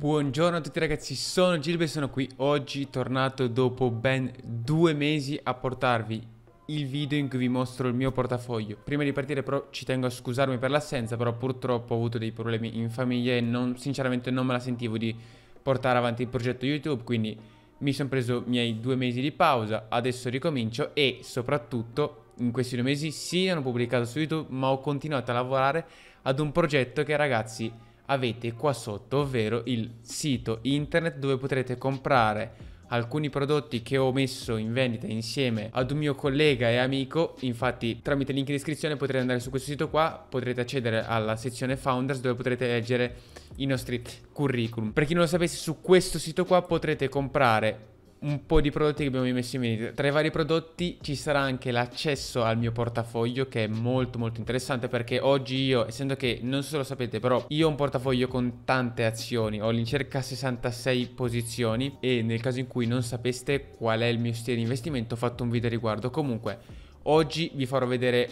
Buongiorno a tutti ragazzi, sono Gilbe e sono qui oggi tornato dopo ben due mesi a portarvi il video in cui vi mostro il mio portafoglio. Prima di partire però ci tengo a scusarmi per l'assenza, però purtroppo ho avuto dei problemi in famiglia e non, sinceramente non me la sentivo di portare avanti il progetto YouTube, quindi mi sono preso i miei due mesi di pausa, adesso ricomincio e soprattutto in questi due mesi sì, non pubblicato su YouTube, ma ho continuato a lavorare ad un progetto che ragazzi avete qua sotto, ovvero il sito internet dove potrete comprare alcuni prodotti che ho messo in vendita insieme ad un mio collega e amico. Infatti, tramite link in descrizione potrete andare su questo sito qua, potrete accedere alla sezione Founders dove potrete leggere i nostri curriculum. Per chi non lo sapesse, su questo sito qua potrete comprare un po' di prodotti che abbiamo messo in vendita. Tra i vari prodotti ci sarà anche l'accesso al mio portafoglio che è molto molto interessante perché oggi io, essendo che non so se lo sapete, però io ho un portafoglio con tante azioni, ho all'incirca 66 posizioni e nel caso in cui non sapeste qual è il mio stile di investimento ho fatto un video a riguardo. Comunque, oggi vi farò vedere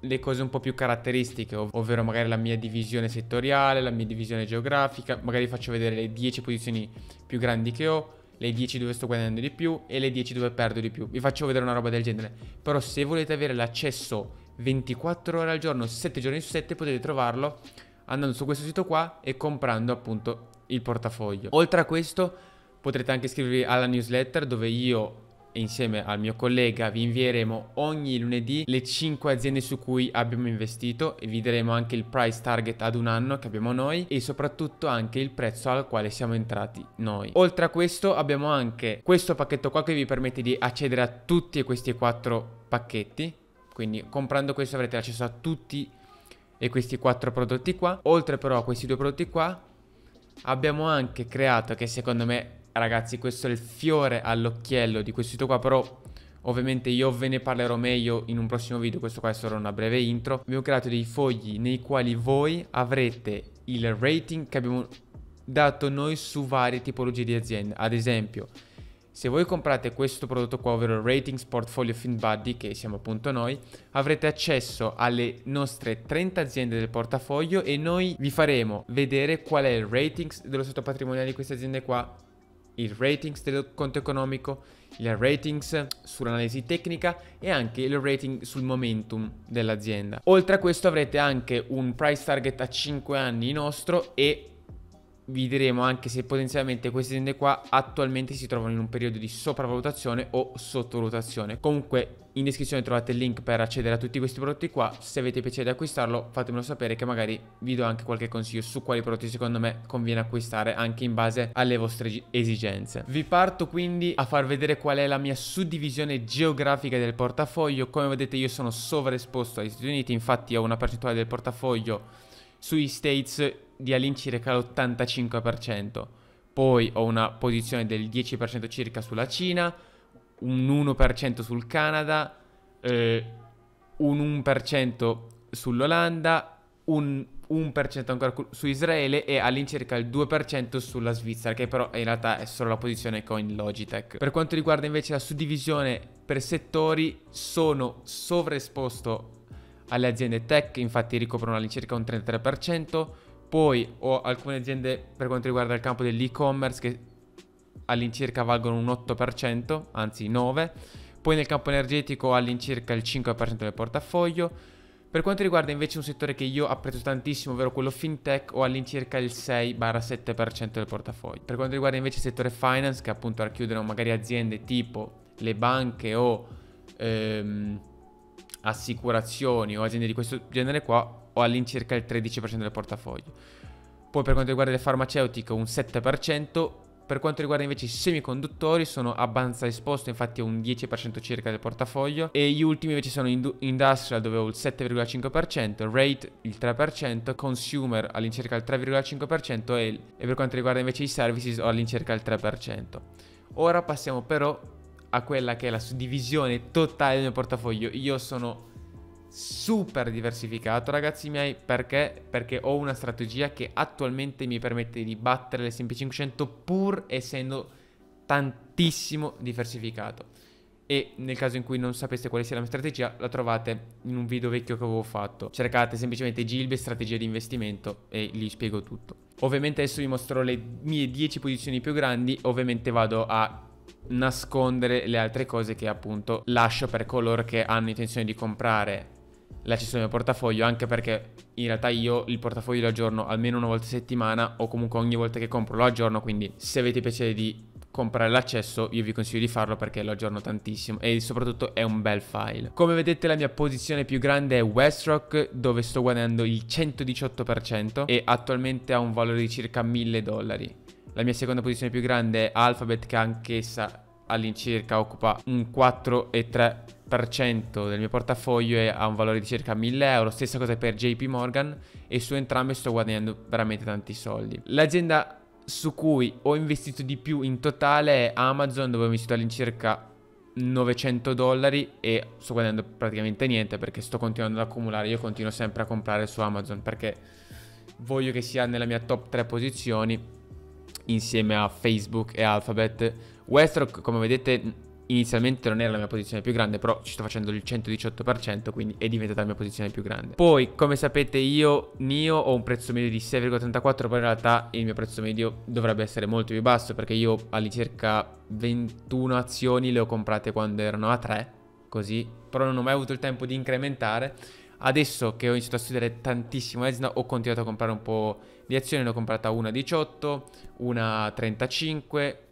le cose un po' più caratteristiche, ov ovvero magari la mia divisione settoriale, la mia divisione geografica, magari faccio vedere le 10 posizioni più grandi che ho, le 10 dove sto guadagnando di più e le 10 dove perdo di più. Vi faccio vedere una roba del genere. Però se volete avere l'accesso 24 ore al giorno, 7 giorni su 7, potete trovarlo andando su questo sito qua e comprando appunto il portafoglio. Oltre a questo potrete anche iscrivervi alla newsletter dove io insieme al mio collega vi invieremo ogni lunedì le 5 aziende su cui abbiamo investito e vi daremo anche il price target ad un anno che abbiamo noi e soprattutto anche il prezzo al quale siamo entrati noi. Oltre a questo abbiamo anche questo pacchetto qua che vi permette di accedere a tutti questi quattro pacchetti, quindi comprando questo avrete accesso a tutti e questi quattro prodotti qua. Oltre però a questi due prodotti qua abbiamo anche creato che secondo me Ragazzi questo è il fiore all'occhiello di questo sito qua Però Ovviamente io ve ne parlerò meglio in un prossimo video, questo qua è solo una breve intro. Abbiamo creato dei fogli nei quali voi avrete il rating che abbiamo dato noi su varie tipologie di aziende. Ad esempio, se voi comprate questo prodotto qua, ovvero il Ratings Portfolio buddy che siamo appunto noi, avrete accesso alle nostre 30 aziende del portafoglio e noi vi faremo vedere qual è il ratings dello stato patrimoniale di queste aziende qua il ratings del conto economico, il ratings sull'analisi tecnica e anche il rating sul momentum dell'azienda. Oltre a questo avrete anche un price target a 5 anni nostro e vi diremo anche se potenzialmente queste aziende qua attualmente si trovano in un periodo di sopravvalutazione o sottovalutazione. Comunque in descrizione trovate il link per accedere a tutti questi prodotti qua, se avete piacere di acquistarlo fatemelo sapere che magari vi do anche qualche consiglio su quali prodotti secondo me conviene acquistare anche in base alle vostre esigenze. Vi parto quindi a far vedere qual è la mia suddivisione geografica del portafoglio, come vedete io sono sovraesposto agli Stati Uniti, infatti ho una percentuale del portafoglio sui States di Alin circa l'85%, poi ho una posizione del 10% circa sulla Cina, un 1% sul Canada, eh, un 1% sull'Olanda, un 1% ancora su Israele e all'incirca il 2% sulla Svizzera, che però in realtà è solo la posizione con Logitech. Per quanto riguarda invece la suddivisione per settori, sono sovraesposto alle aziende tech, infatti ricoprono all'incirca un 33%, poi ho alcune aziende per quanto riguarda il campo dell'e-commerce che all'incirca valgono un 8%, anzi 9%. Poi nel campo energetico ho all'incirca il 5% del portafoglio. Per quanto riguarda invece un settore che io apprezzo tantissimo, ovvero quello fintech, ho all'incirca il 6-7% del portafoglio. Per quanto riguarda invece il settore finance, che appunto racchiudono magari aziende tipo le banche o ehm, assicurazioni o aziende di questo genere qua, o all'incirca il 13% del portafoglio. Poi per quanto riguarda le farmaceutiche un 7%, per quanto riguarda invece i semiconduttori sono abbastanza esposto, infatti un 10% circa del portafoglio e gli ultimi invece sono industrial dove ho il 7,5%, rate il 3%, consumer all'incirca il 3,5% e, e per quanto riguarda invece i services ho all'incirca il 3%. Ora passiamo però a quella che è la suddivisione totale del mio portafoglio. Io sono super diversificato, ragazzi miei, perché? Perché ho una strategia che attualmente mi permette di battere le S&P 500 pur essendo tantissimo diversificato. E nel caso in cui non sapeste quale sia la mia strategia, la trovate in un video vecchio che avevo fatto. Cercate semplicemente Gilbe strategia di investimento e lì spiego tutto. Ovviamente adesso vi mostro le mie 10 posizioni più grandi, ovviamente vado a nascondere le altre cose che appunto lascio per coloro che hanno intenzione di comprare la gestione del portafoglio, anche perché in realtà io il portafoglio lo aggiorno almeno una volta a settimana o comunque ogni volta che compro lo aggiorno, quindi se avete piacere di comprare l'accesso io vi consiglio di farlo perché lo aggiorno tantissimo e soprattutto è un bel file. Come vedete la mia posizione più grande è Westrock dove sto guadagnando il 118% e attualmente ha un valore di circa 1000 dollari. La mia seconda posizione più grande è Alphabet che anch'essa all'incirca occupa un 4,3% del mio portafoglio e ha un valore di circa 1000 euro, stessa cosa per JP Morgan e su entrambe sto guadagnando veramente tanti soldi. L'azienda su cui ho investito di più in totale è Amazon dove ho investito all'incirca 900 dollari e sto guadagnando praticamente niente perché sto continuando ad accumulare, io continuo sempre a comprare su Amazon perché voglio che sia nella mia top 3 posizioni insieme a Facebook e Alphabet Westrock, come vedete, inizialmente non era la mia posizione più grande, però ci sto facendo il 118%, quindi è diventata la mia posizione più grande. Poi, come sapete, io, Nio, ho un prezzo medio di 6,34, poi in realtà il mio prezzo medio dovrebbe essere molto più basso, perché io all'incirca 21 azioni le ho comprate quando erano a 3, così, però non ho mai avuto il tempo di incrementare. Adesso che ho iniziato a studiare tantissimo Esna, ho continuato a comprare un po' di azioni, ne ho comprata una a 18, una a 35,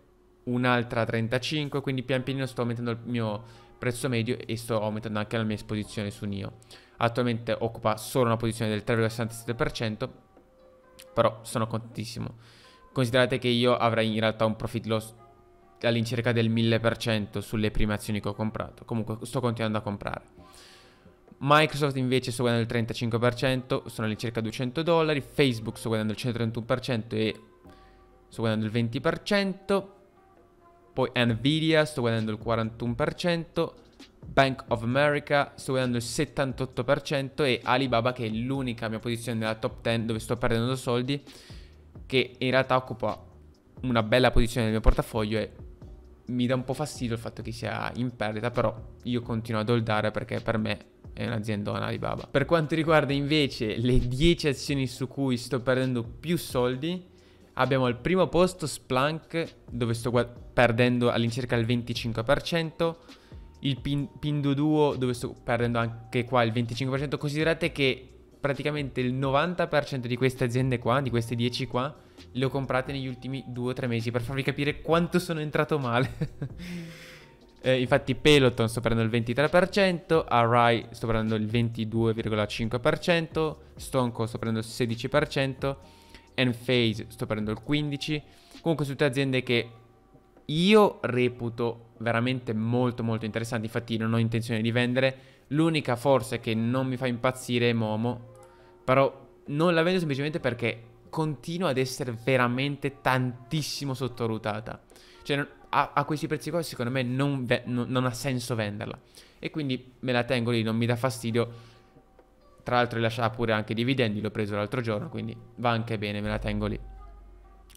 un'altra 35, quindi pian pianino sto aumentando il mio prezzo medio e sto aumentando anche la mia esposizione su NIO. Attualmente occupa solo una posizione del 3,67%, però sono contentissimo. Considerate che io avrei in realtà un profit loss all'incirca del 1000% sulle prime azioni che ho comprato. Comunque sto continuando a comprare. Microsoft invece sto guadagnando il 35%, sono all'incirca 200 dollari. Facebook sto guadagnando il 131% e sto guadagnando il 20%. Poi Nvidia sto guadagnando il 41%, Bank of America sto guadagnando il 78% e Alibaba che è l'unica mia posizione nella top 10 dove sto perdendo soldi che in realtà occupa una bella posizione nel mio portafoglio e mi dà un po' fastidio il fatto che sia in perdita, però io continuo ad holdare perché per me è un'azienda Alibaba. Per quanto riguarda invece le 10 azioni su cui sto perdendo più soldi, Abbiamo al primo posto Splunk, dove sto perdendo all'incirca il 25%, il Pin- Pinduoduo, dove sto perdendo anche qua il 25%. Considerate che praticamente il 90% di queste aziende qua, di queste 10 qua, le ho comprate negli ultimi 2-3 mesi, per farvi capire quanto sono entrato male. eh, infatti Peloton sto prendendo il 23%, Array sto prendendo il 22,5%, Stonco sto prendendo il 16%, Enphase sto prendendo il 15. Comunque sono tutte aziende che io reputo veramente molto molto interessanti, infatti non ho intenzione di vendere. L'unica forse che non mi fa impazzire è Momo, però non la vendo semplicemente perché continua ad essere veramente tantissimo sottorutata. Cioè a, a, questi prezzi qua secondo me non, non, non ha senso venderla. E quindi me la tengo lì, non mi dà fastidio tra l'altro rilasciava pure anche dividendi, l'ho preso l'altro giorno, quindi va anche bene, me la tengo lì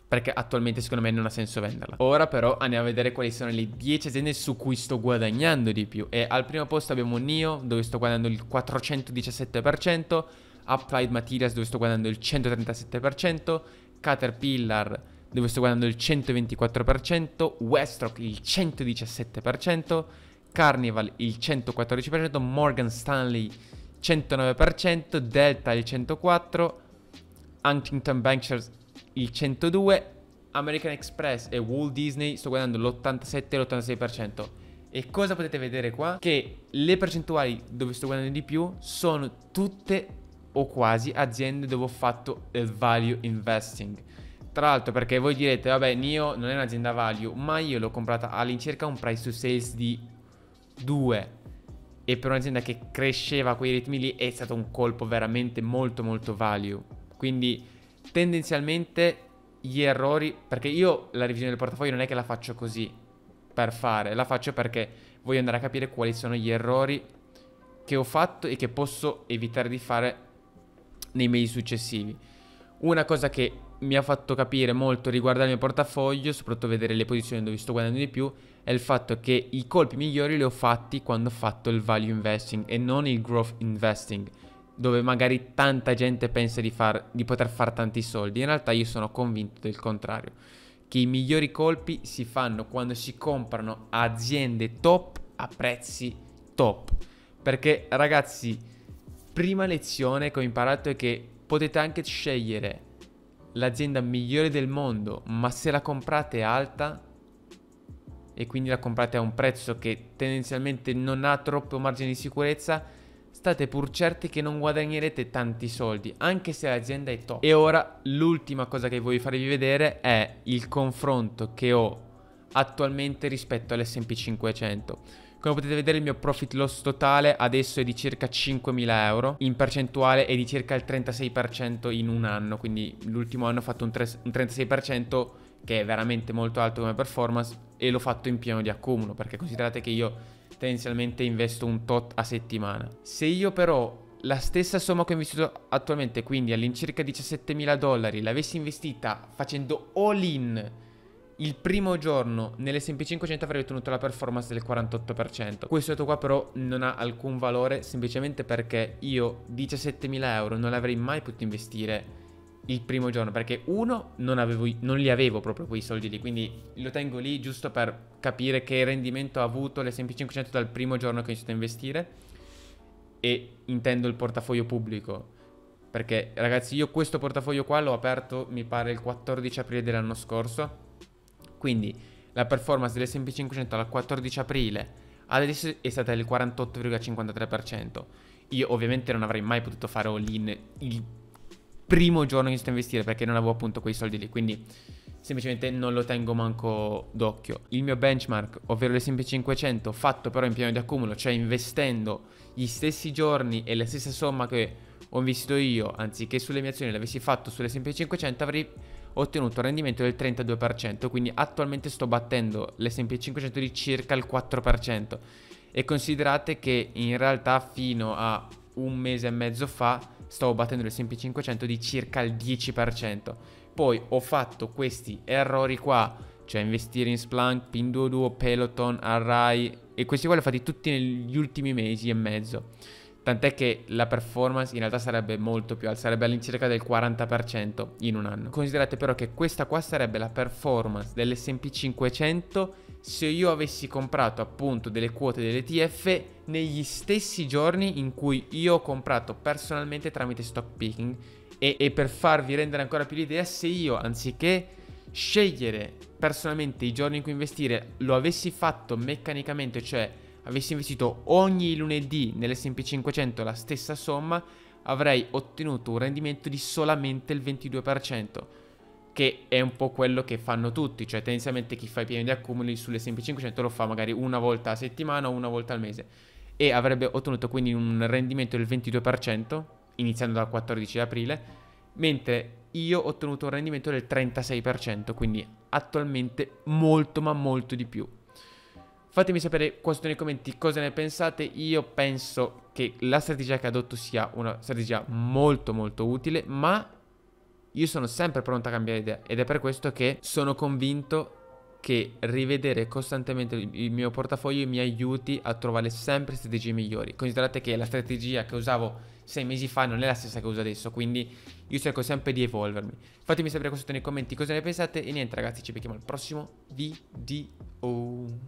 perché attualmente secondo me non ha senso venderla. Ora però andiamo a vedere quali sono le 10 aziende su cui sto guadagnando di più e al primo posto abbiamo Nio dove sto guadagnando il 417%, Applied Materials dove sto guadagnando il 137%, Caterpillar dove sto guadagnando il 124%, Westrock il 117%, Carnival il 114%, Morgan Stanley 109%, Delta il 104%, Huntington Bankshires il 102%, American Express e Walt Disney sto guardando l'87 e l'86%. E cosa potete vedere qua? Che le percentuali dove sto guardando di più sono tutte o quasi aziende dove ho fatto il eh, value investing. Tra l'altro perché voi direte, vabbè, Nio non è un'azienda value, ma io l'ho comprata all'incirca un price to sales di 2 e per un'azienda che cresceva a quei ritmi lì è stato un colpo veramente molto molto value. Quindi tendenzialmente gli errori, perché io la revisione del portafoglio non è che la faccio così per fare, la faccio perché voglio andare a capire quali sono gli errori che ho fatto e che posso evitare di fare nei mesi successivi. Una cosa che mi ha fatto capire molto riguardo al mio portafoglio, soprattutto vedere le posizioni dove sto guadagnando di più, è il fatto che i colpi migliori li ho fatti quando ho fatto il value investing e non il growth investing, dove magari tanta gente pensa di, far, di poter fare tanti soldi. In realtà io sono convinto del contrario, che i migliori colpi si fanno quando si comprano aziende top a prezzi top. Perché ragazzi, prima lezione che ho imparato è che potete anche scegliere l'azienda migliore del mondo, ma se la comprate alta e quindi la comprate a un prezzo che tendenzialmente non ha troppo margine di sicurezza, state pur certi che non guadagnerete tanti soldi, anche se l'azienda è top. E ora l'ultima cosa che voglio farvi vedere è il confronto che ho attualmente rispetto all'S&P 500. Come potete vedere il mio profit loss totale adesso è di circa 5.000 euro, in percentuale è di circa il 36% in un anno, quindi l'ultimo anno ho fatto un, un 36% che è veramente molto alto come performance, e l'ho fatto in piano di accumulo perché considerate che io tendenzialmente investo un tot a settimana. Se io però la stessa somma che ho investito attualmente, quindi all'incirca 17.000 dollari, l'avessi investita facendo all in il primo giorno nell'SP 500 avrei ottenuto la performance del 48%. Questo dato qua però non ha alcun valore semplicemente perché io 17.000 euro non l'avrei mai potuto investire il primo giorno perché uno non, avevo, non, li avevo proprio quei soldi lì, quindi lo tengo lì giusto per capire che rendimento ha avuto le 500 dal primo giorno che ho iniziato a investire e intendo il portafoglio pubblico. Perché ragazzi, io questo portafoglio qua l'ho aperto, mi pare, il 14 aprile dell'anno scorso. Quindi la performance dell'S&P 500 al 14 aprile adesso è stata del 48,53%. Io ovviamente non avrei mai potuto fare all-in il primo giorno che sto a investire perché non avevo appunto quei soldi lì, quindi semplicemente non lo tengo manco d'occhio. Il mio benchmark, ovvero le 500, fatto però in piano di accumulo, cioè investendo gli stessi giorni e la stessa somma che ho investito io, anziché sulle mie azioni l'avessi fatto sulle 500, avrei ottenuto un rendimento del 32%, quindi attualmente sto battendo l'S&P 500 di circa il 4%. E considerate che in realtà fino a un mese e mezzo fa stavo battendo l'SP 500 di circa il 10%. Poi ho fatto questi errori qua, cioè investire in Splunk, Pinduoduo, Peloton, Array, e questi qua li ho fatti tutti negli ultimi mesi e mezzo. Tant'è che la performance in realtà sarebbe molto più alta, sarebbe all'incirca del 40% in un anno. Considerate però che questa qua sarebbe la performance dell'SP 500 se io avessi comprato appunto delle quote dell'ETF negli stessi giorni in cui io ho comprato personalmente tramite stock picking e, e per farvi rendere ancora più l'idea se io anziché scegliere personalmente i giorni in cui investire lo avessi fatto meccanicamente cioè avessi investito ogni lunedì nell'S&P 500 la stessa somma avrei ottenuto un rendimento di solamente il 22% che è un po' quello che fanno tutti, cioè tendenzialmente chi fa i piani di accumuli sulle S&P 500 lo fa magari una volta a settimana o una volta al mese e avrebbe ottenuto quindi un rendimento del 22% iniziando dal 14 aprile, mentre io ho ottenuto un rendimento del 36%, quindi attualmente molto ma molto di più. Fatemi sapere qua sotto nei commenti cosa ne pensate, io penso che la strategia che adotto sia una strategia molto molto utile, ma io sono sempre pronto a cambiare idea ed è per questo che sono convinto che rivedere costantemente il mio portafoglio mi aiuti a trovare sempre strategie migliori. Considerate che la strategia che usavo sei mesi fa non è la stessa che uso adesso, quindi io cerco sempre di evolvermi. Fatemi sapere qua sotto nei commenti cosa ne pensate e niente ragazzi, ci becchiamo al prossimo video.